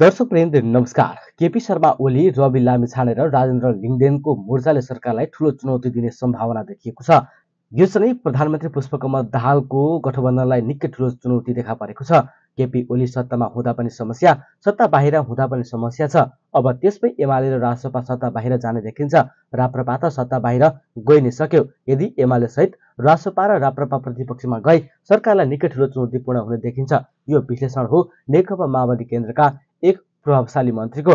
दर्शक प्रेन्द्र नमस्कार केपी शर्मा ओली रवि लामी छानेर राजेन्द्र लिङ्गदेनको मोर्चाले सरकारलाई ठुलो चुनौती दिने सम्भावना देखिएको छ यो सँगै प्रधानमन्त्री पुष्पकमल दाहालको गठबन्धनलाई निकै ठुलो चुनौती देखा परेको छ केपी ओली सत्तामा हुँदा पनि समस्या सत्ता बाहिर हुँदा पनि समस्या छ अब त्यसमै एमाले र राजसपा सत्ता बाहिर जाने देखिन्छ राप्रपा त सत्ता बाहिर गइ नै सक्यो यदि एमाले सहित राजसपा र राप्रपा प्रतिपक्षमा गई सरकारलाई निकै ठुलो चुनौतीपूर्ण हुने देखिन्छ यो विश्लेषण हो नेकपा माओवादी केन्द्रका प्रभावशाली मन्त्रीको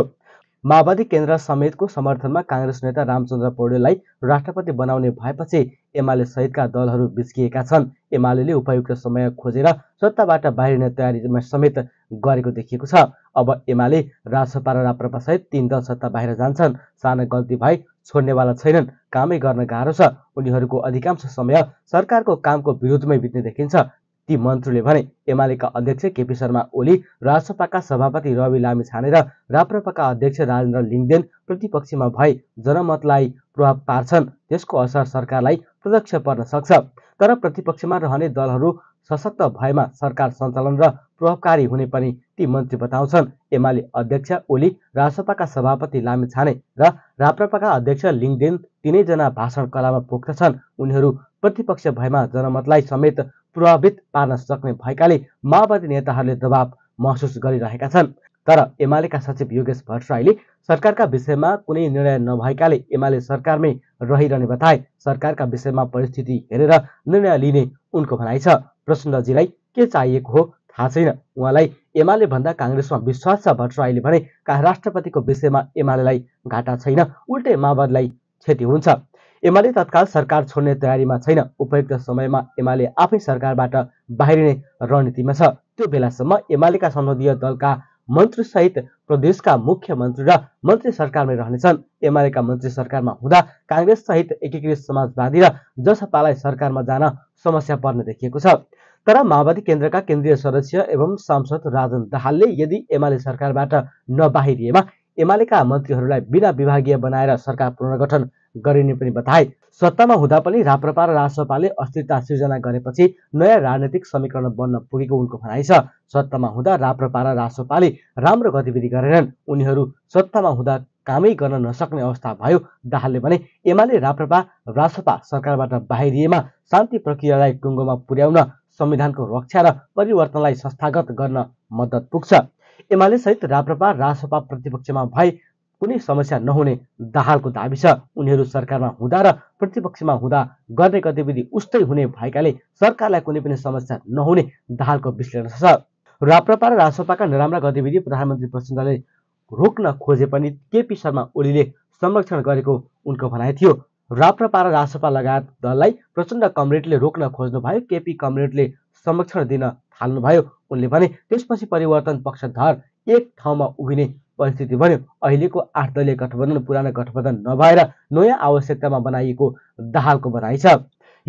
माओवादी केन्द्र समेतको समर्थनमा काङ्ग्रेस नेता रामचन्द्र पौडेललाई राष्ट्रपति बनाउने भएपछि एमाले सहितका दलहरू बिच्किएका छन् एमाले उपयुक्त समय खोजेर सत्ताबाट बाहिरिने तयारीमा समेत गरेको देखिएको छ अब एमाले राजसपा र राप्रपा सहित तीन दल सत्ता बाहिर जान्छन् साना गल्ती भए छोड्नेवाला छैनन् कामै गर्न गाह्रो छ उनीहरूको अधिकांश समय सरकारको कामको विरोधमै बित्ने देखिन्छ ती मन्त्रीले भने एमालेका अध्यक्ष केपी शर्मा ओली राजसपाका सभापति रवि लामी र राप्रपाका अध्यक्ष राजेन्द्र लिङ्गदेन प्रतिपक्षमा भए जनमतलाई प्रभाव पार्छन् त्यसको असर सरकारलाई प्रत्यक्ष पर्न सक्छ तर प्रतिपक्षमा रहने दलहरू सशक्त भएमा सरकार सञ्चालन र प्रभावकारी हुने पनि ती मन्त्री बताउँछन् एमाले अध्यक्ष ओली राजसपाका सभापति लामे छाने र राप्रपाका अध्यक्ष लिङ्गदेन तिनैजना भाषण कलामा पोख्दछन् उनीहरू प्रतिपक्ष भएमा जनमतलाई समेत प्रभावित पार्न सक्ने भएकाले माओवादी नेताहरूले दबाव महसुस गरिरहेका छन् तर एमालेका सचिव योगेश भट्टराईले सरकारका विषयमा कुनै निर्णय नभएकाले एमाले सरकारमै रहिरहने बताए सरकारका विषयमा परिस्थिति हेरेर निर्णय लिने उनको भनाइ छ प्रचण्डजीलाई के चाहिएको हो थाहा छैन उहाँलाई एमाले भन्दा काङ्ग्रेसमा विश्वास छ भट्टराईले भने कहाँ राष्ट्रपतिको विषयमा एमालेलाई घाटा छैन उल्टै माओवादीलाई क्षति हुन्छ एमाले तत्काल सरकार छोड्ने तयारीमा छैन उपयुक्त समयमा एमाले आफै सरकारबाट बाहिरिने रणनीतिमा छ त्यो बेलासम्म एमालेका संसदीय दलका मन्त्रीसहित प्रदेशका मुख्यमन्त्री र मन्त्री सरकारमै रहनेछन् एमालेका मन्त्री सरकारमा हुँदा सहित एकीकृत समाजवादी र जसपालाई सरकारमा जान समस्या पर्ने देखिएको छ तर माओवादी केन्द्रका केन्द्रीय सदस्य एवं सांसद राजन दाहालले यदि एमाले सरकारबाट नबाहिरिएमा एमालेका मन्त्रीहरूलाई बिना विभागीय बनाएर सरकार पुनर्गठन गरिने पनि बताए सत्तामा हुँदा पनि राप्रपा र राजसपाले अस्थिरता सिर्जना गरेपछि नयाँ राजनैतिक समीकरण बन्न पुगेको उनको भनाइ छ सत्तामा हुँदा राप्रपा र राजसपाले राम्रो गतिविधि गरेनन् उनीहरू सत्तामा हुँदा कामै गर्न नसक्ने अवस्था भयो दाहालले भने एमाले राप्रपा राजसपा सरकारबाट बाहिरिएमा शान्ति प्रक्रियालाई टुङ्गोमा पुर्याउन संविधानको रक्षा र परिवर्तनलाई संस्थागत गर्न मद्दत पुग्छ एमाले सहित राप्रपा राजसपा प्रतिपक्षमा भए कुनै समस्या नहुने दाहालको दावी छ उनीहरू सरकारमा हुँदा र प्रतिपक्षमा हुँदा गर्ने गतिविधि उस्तै हुने भएकाले सरकारलाई कुनै पनि समस्या नहुने दाहालको विश्लेषण छ राप्रपा र राजसपाका नराम्रा गतिविधि प्रधानमन्त्री प्रचण्डले रोक्न खोजे पनि केपी शर्मा ओलीले संरक्षण गरेको उनको भनाइ थियो राप्रपा र रासपा लगायत दललाई प्रचण्ड कमरेडले रोक्न खोज्नुभयो केपी कमरेडले संरक्षण दिन थाल्नुभयो उनले भने त्यसपछि परिवर्तन पक्षधर एक ठाउँमा उभिने परिस्थिति बन्यो अहिलेको आठ दलीय गठबन्धन पुरानो गठबन्धन नभएर नयाँ आवश्यकतामा बनाइएको दाहालको बनाइ छ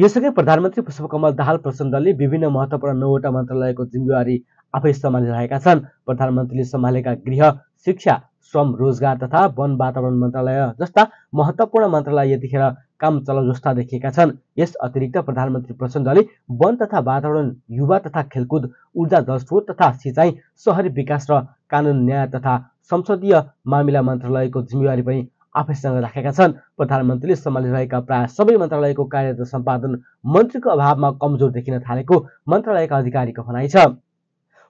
यसअघि प्रधानमन्त्री पुष्पकमल दाहाल प्रचण्डले विभिन्न महत्त्वपूर्ण नौवटा मन्त्रालयको जिम्मेवारी आफै सम्हालिरहेका छन् प्रधानमन्त्रीले सम्हालेका गृह शिक्षा श्रम रोजगार तथा वन वातावरण मन्त्रालय जस्ता महत्त्वपूर्ण मन्त्रालय यतिखेर काम चलाउ जस्ता देखिएका छन् यस अतिरिक्त प्रधानमन्त्री प्रचण्डले वन तथा वातावरण युवा तथा खेलकुद ऊर्जा जलस्रोत तथा सिँचाइ सहरी विकास र कानुन न्याय तथा संसदीय मामिला मन्त्रालयको जिम्मेवारी पनि आफैसँग राखेका छन् प्रधानमन्त्रीले सम्हालिरहेका प्राय सबै मन्त्रालयको कार्य सम्पादन मन्त्रीको अभावमा कमजोर देखिन थालेको मन्त्रालयका अधिकारीको भनाइ छ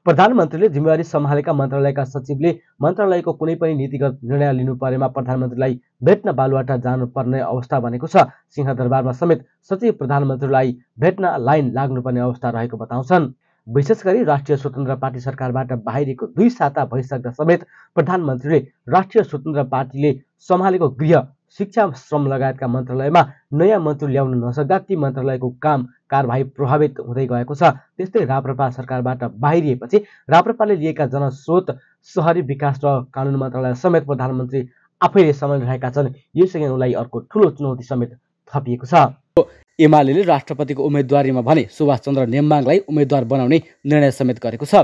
प्रधानमन्त्रीले जिम्मेवारी सम्हालेका मन्त्रालयका सचिवले मन्त्रालयको कुनै पनि नीतिगत निर्णय लिनु परेमा प्रधानमन्त्रीलाई भेट्न बालुवाटा जानुपर्ने अवस्था बनेको छ सिंहदरबारमा समेत सचिव प्रधानमन्त्रीलाई भेट्न लाइन लाग्नुपर्ने अवस्था रहेको बताउँछन् विशेष गरी राष्ट्रिय स्वतन्त्र पार्टी सरकारबाट बाहिरिएको दुई साता भइसक्दा समेत प्रधानमन्त्रीले राष्ट्रिय स्वतन्त्र पार्टीले सम्हालेको गृह शिक्षा श्रम लगायतका मन्त्रालयमा नयाँ मन्त्री ल्याउन नसक्दा ती मन्त्रालयको काम कारवाही प्रभावित हुँदै गएको छ त्यस्तै राप्रपा सरकारबाट बाहिरिएपछि राप्रपाले लिएका जनस्रोत सहरी विकास र कानुन मन्त्रालय समेत प्रधानमन्त्री आफैले सम्हालिरहेका छन् यसरी उनलाई अर्को ठुलो चुनौती समेत थपिएको छ एमाले राष्ट्रपतिको उम्मेद्वारीमा भने सुभाषचन्द्र नेम्बाङलाई उम्मेद्वार बनाउने निर्णय समेत गरेको छ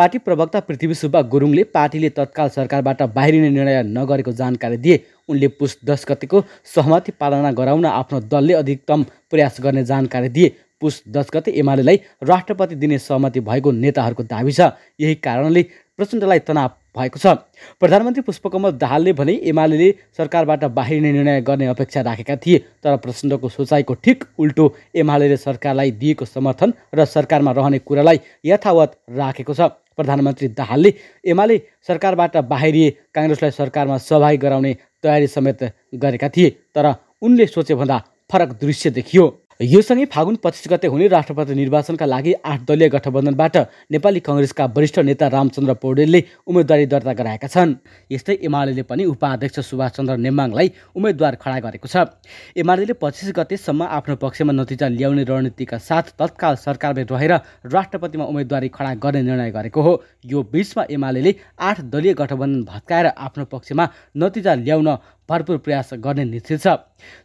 पार्टी प्रवक्ता पृथ्वी सुब्बा गुरुङले पार्टीले तत्काल सरकारबाट बाहिरिने निर्णय नगरेको जानकारी दिए उनले पुस दस गतिको सहमति पालना गराउन आफ्नो दलले अधिकतम प्रयास गर्ने जानकारी दिए पुस दस गते एमालेलाई राष्ट्रपति दिने सहमति भएको नेताहरूको दावी छ यही कारणले प्रचण्डलाई तनाव भएको छ प्रधानमन्त्री पुष्पकमल दाहालले भने एमाले सरकारबाट बाहिरिने निर्णय गर्ने अपेक्षा राखेका थिए तर प्रचण्डको सोचाइको ठिक उल्टो एमाले सरकारलाई दिएको समर्थन र सरकारमा रहने कुरालाई यथावत राखेको छ प्रधानमन्त्री दाहालले एमाले सरकारबाट बाहिरिए काङ्ग्रेसलाई सरकारमा सहभागी गराउने तयारी समेत गरेका थिए तर उनले सोचेभन्दा फरक दृश्य देखियो योसँगै फागुन पच्चिस गते हुने राष्ट्रपति निर्वाचनका लागि आठ दलीय गठबन्धनबाट नेपाली कङ्ग्रेसका वरिष्ठ नेता रामचन्द्र पौडेलले उम्मेदवारी दर्ता गराएका छन् यस्तै एमाले पनि उपाध्यक्ष सुभाषचन्द्र नेमाङलाई उम्मेद्वार खडा गरेको छ एमाले पच्चिस गतेसम्म आफ्नो पक्षमा नतिजा ल्याउने रणनीतिका साथ तत्काल सरकारमै रहेर राष्ट्रपतिमा उम्मेद्वारी खडा गर्ने निर्णय गरेको हो यो बिचमा एमाले आठ दलीय गठबन्धन भत्काएर आफ्नो पक्षमा नतिजा ल्याउन भरपूर प्रयास गर्ने निश्चित छ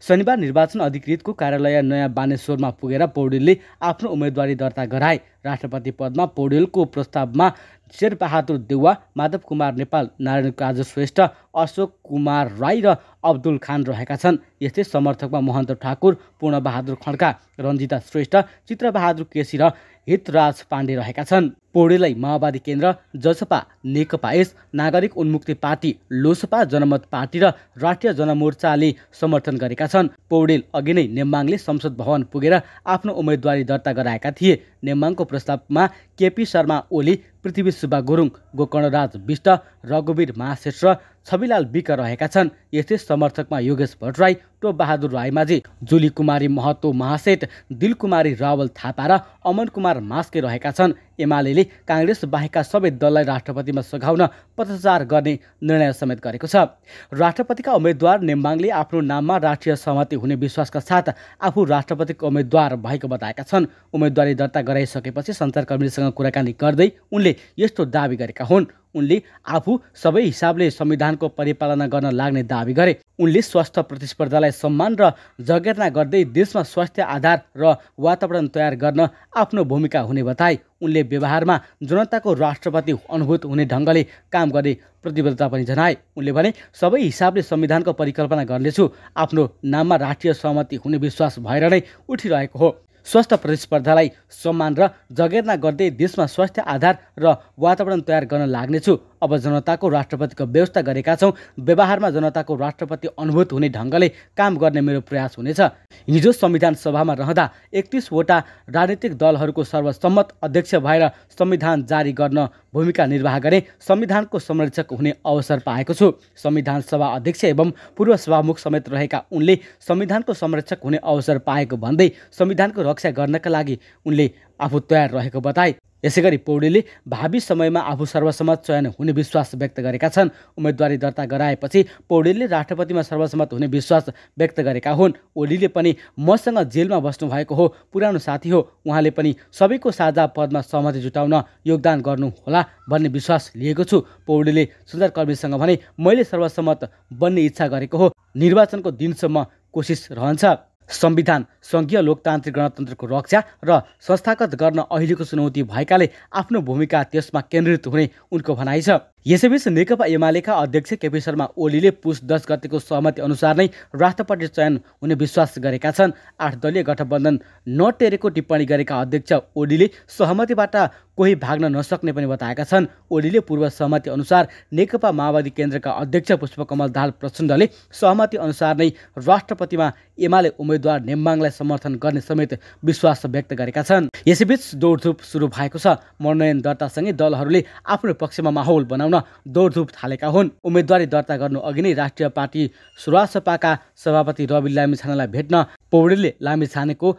शनिबार निर्वाचन अधिकृतको कार्यालय नयाँ बानेश्वरमा पुगेर पौडेलले आफ्नो उम्मेदवारी दर्ता गराए राष्ट्रपति पदमा पौडेलको प्रस्तावमा शेरबहादुर देउवा माधव कुमार नेपाल नारायण काज श्रेष्ठ अशोक कुमार राई र अब्दुल खान रहेका छन् यस्तै समर्थकमा महन्त ठाकुर पूर्णबहादुर खड्का रन्जिता श्रेष्ठ चित्रबहादुर केसी र हितराज पाण्डे रहेका छन् पौडेलाई माओवादी केन्द्र जसपा नेकपा यस नागरिक उन्मुक्ति पार्टी लोसपा जनमत पार्टी र राष्ट्रिय जनमोर्चाले समर्थन गरेका छन् पौडेल अघि नै नेम्बाङले संसद भवन पुगेर आफ्नो उम्मेदवारी दर्ता गराएका थिए नेम्बाङको प्रस्तावमा केपी शर्मा ओली पृथ्वी सुब्बा गुरुङ गोकर्णराज विष्ट रघुवीर महाश्रेष्ठ छविलाल विक रहेका छन् यस्तै समर्थकमा योगेश भट्टराई बहादुर राईमाझी जुली कुमारी महतो महासेठ दिलकुमारी रावल थापा र अमन कुमार मास्के रहेका छन् एमाले काङ्ग्रेस बाहेकका सबै दललाई राष्ट्रपतिमा सघाउन पत्रचार गर्ने निर्णय समेत गरेको छ राष्ट्रपतिका उम्मेद्वार नेम्बाङले आफ्नो नाममा राष्ट्रिय सहमति हुने विश्वासका साथ आफू राष्ट्रपतिको उम्मेद्वार भएको बताएका छन् उम्मेद्वारी दर्ता गराइसकेपछि सञ्चारकर्मीसँग कुराकानी गर्दै उनले यस्तो दावी गरेका हुन् उनले आफू सबै हिसाबले संविधानको परिपालना गर्न लाग्ने दावी गरे उनले स्वास्थ्य प्रतिस्पर्धालाई सम्मान र जगेर्ना गर्दै देशमा स्वास्थ्य आधार र वातावरण तयार गर्न आफ्नो भूमिका हुने बताए उनले व्यवहारमा जनताको राष्ट्रपति अनुभूत हुने ढङ्गले काम गर्ने प्रतिबद्धता पनि जनाए उनले भने सबै हिसाबले संविधानको परिकल्पना गर्नेछु आफ्नो नाममा राष्ट्रिय सहमति हुने विश्वास भएर नै उठिरहेको हो स्वास्थ्य प्रतिस्पर्धालाई सम्मान र जगेर्ना गर्दै देशमा स्वास्थ्य आधार र वातावरण तयार गर्न लाग्नेछु अब जनताको राष्ट्रपतिको व्यवस्था गरेका छौँ व्यवहारमा जनताको राष्ट्रपति अनुभूत हुने ढङ्गले काम गर्ने मेरो प्रयास हुनेछ हिजो संविधान सभामा रहँदा एकतिसवटा राजनीतिक दलहरूको सर्वसम्मत अध्यक्ष भएर संविधान जारी गर्न भूमिका निर्वाह गरे संविधानको संरक्षक हुने अवसर पाएको छु संविधान सभा अध्यक्ष एवं पूर्व सभामुख समेत रहेका उनले संविधानको संरक्षक हुने अवसर पाएको भन्दै संविधानको रक्षा गर्नका लागि उनले आफू तयार रहेको बताए यसै गरी पौडेलले भावी समयमा आफू सर्वसम्मत चयन हुने विश्वास व्यक्त गरेका छन् उम्मेदवारी दर्ता गराएपछि पौडेलले राष्ट्रपतिमा सर्वसम्मत हुने विश्वास व्यक्त गरेका हुन् ओलीले पनि मसँग जेलमा बस्नु भएको हो पुरानो साथी हो उहाँले पनि सबैको साझा पदमा सहमति जुटाउन योगदान गर्नुहोला भन्ने विश्वास लिएको छु पौडेलले सुन्दर कर्मीसँग भने मैले सर्वसम्मत बन्ने इच्छा गरेको हो निर्वाचनको दिनसम्म कोसिस रहन्छ संविधान सङ्घीय लोकतान्त्रिक गणतन्त्रको रक्षा र संस्थागत गर्न अहिलेको चुनौती भएकाले आफ्नो भूमिका त्यसमा केन्द्रित हुने उनको भनाइ छ यसैबीच नेकपा एमालेका अध्यक्ष केपी शर्मा ओलीले पुस दस गतिको सहमति अनुसार नै राष्ट्रपति चयन हुने विश्वास गरेका छन् आठ दलीय गठबन्धन नटेरेको टिप्पणी गरेका अध्यक्ष ओलीले सहमतिबाट कोही भाग्न नसक्ने पनि बताएका छन् ओलीले पूर्व सहमति अनुसार नेकपा माओवादी केन्द्रका अध्यक्ष पुष्पकमल दाहाल प्रचण्डले सहमति अनुसार नै राष्ट्रपतिमा एमाले उम्मेद्वार नेम्बाङलाई समर्थन गर्ने समेत विश्वास व्यक्त गरेका छन् यसैबीच दौडधुप सुरु भएको छ मनोनयन दर्तासँगै दलहरूले आफ्नो पक्षमा माहौल बनाउ गराउन दौडधुप थालेका हुन् उम्मेद्वारी दर्ता गर्नु अघि नै राष्ट्रिय पार्टी सपाका सभापति रवि लामिछानेलाई भेट्न पौडेलले लामिछानेको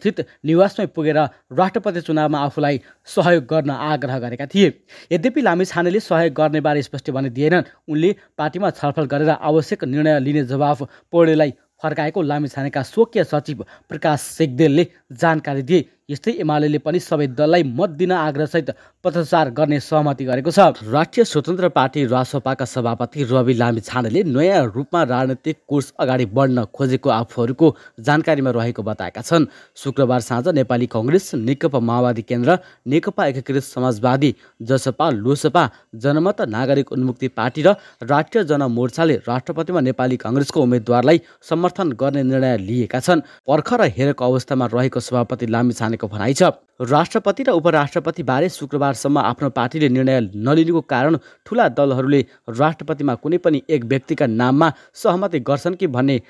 स्थित निवासमै पुगेर राष्ट्रपति चुनावमा आफूलाई सहयोग गर्न आग्रह गरेका थिए यद्यपि लामिछानेले सहयोग गर्ने बारे स्पष्ट भने दिएनन् उनले पार्टीमा छलफल गरेर आवश्यक निर्णय लिने जवाफ पौडेललाई फर्काएको लामिछानेका स्वकीय सचिव प्रकाश सेगदेलले जानकारी दिए यस्तै एमाले पनि सबै दललाई मत दिन आग्रहसहित पत्रचार गर्ने सहमति गरेको छ राष्ट्रिय स्वतन्त्र पार्टी रासपाका सभापति रवि लामी छानेले नयाँ रूपमा राजनैतिक कोर्स अगाडि बढ्न खोजेको आफूहरूको जानकारीमा रहेको बताएका छन् शुक्रबार साँझ नेपाली कङ्ग्रेस नेकपा माओवादी केन्द्र नेकपा एकीकृत समाजवादी जसपा लोसपा जनमत नागरिक उन्मुक्ति पार्टी र राष्ट्रिय जनमोर्चाले राष्ट्रपतिमा नेपाली कङ्ग्रेसको उम्मेद्वारलाई समर्थन गर्ने निर्णय लिएका छन् पर्ख र हेरेको अवस्थामा रहेको सभापति लामी छाने गरेको भनाइ छ राष्ट्रपति र उपराष्ट्रपतिबारे शुक्रबारसम्म आफ्नो पार्टीले निर्णय नलिनुको कारण ठुला दलहरूले राष्ट्रपतिमा कुनै पनि एक व्यक्तिका नाममा सहमति गर्छन् कि भन्ने